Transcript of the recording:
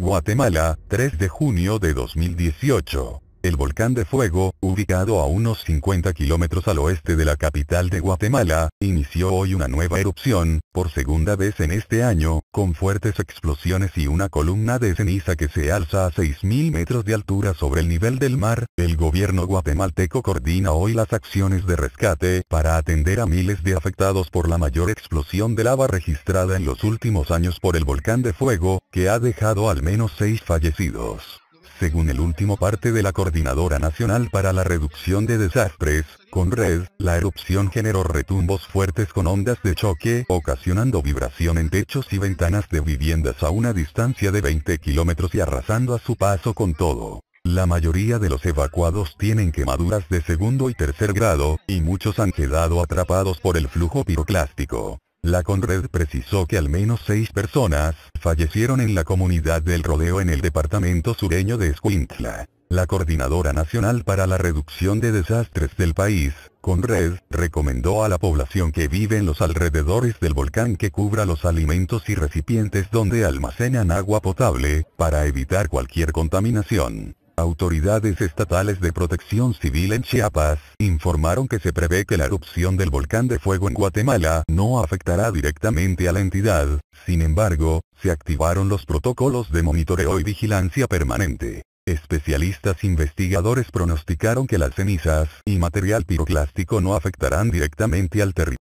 Guatemala, 3 de junio de 2018. El volcán de fuego, ubicado a unos 50 kilómetros al oeste de la capital de Guatemala, inició hoy una nueva erupción, por segunda vez en este año, con fuertes explosiones y una columna de ceniza que se alza a 6.000 metros de altura sobre el nivel del mar. El gobierno guatemalteco coordina hoy las acciones de rescate para atender a miles de afectados por la mayor explosión de lava registrada en los últimos años por el volcán de fuego, que ha dejado al menos seis fallecidos según el último parte de la Coordinadora Nacional para la Reducción de Desastres, con red, la erupción generó retumbos fuertes con ondas de choque ocasionando vibración en techos y ventanas de viviendas a una distancia de 20 kilómetros y arrasando a su paso con todo. La mayoría de los evacuados tienen quemaduras de segundo y tercer grado, y muchos han quedado atrapados por el flujo piroclástico. La Conred precisó que al menos seis personas fallecieron en la comunidad del rodeo en el departamento sureño de Escuintla. La Coordinadora Nacional para la Reducción de Desastres del país, Conred, recomendó a la población que vive en los alrededores del volcán que cubra los alimentos y recipientes donde almacenan agua potable, para evitar cualquier contaminación. Autoridades estatales de protección civil en Chiapas informaron que se prevé que la erupción del volcán de fuego en Guatemala no afectará directamente a la entidad, sin embargo, se activaron los protocolos de monitoreo y vigilancia permanente. Especialistas investigadores pronosticaron que las cenizas y material piroclástico no afectarán directamente al territorio.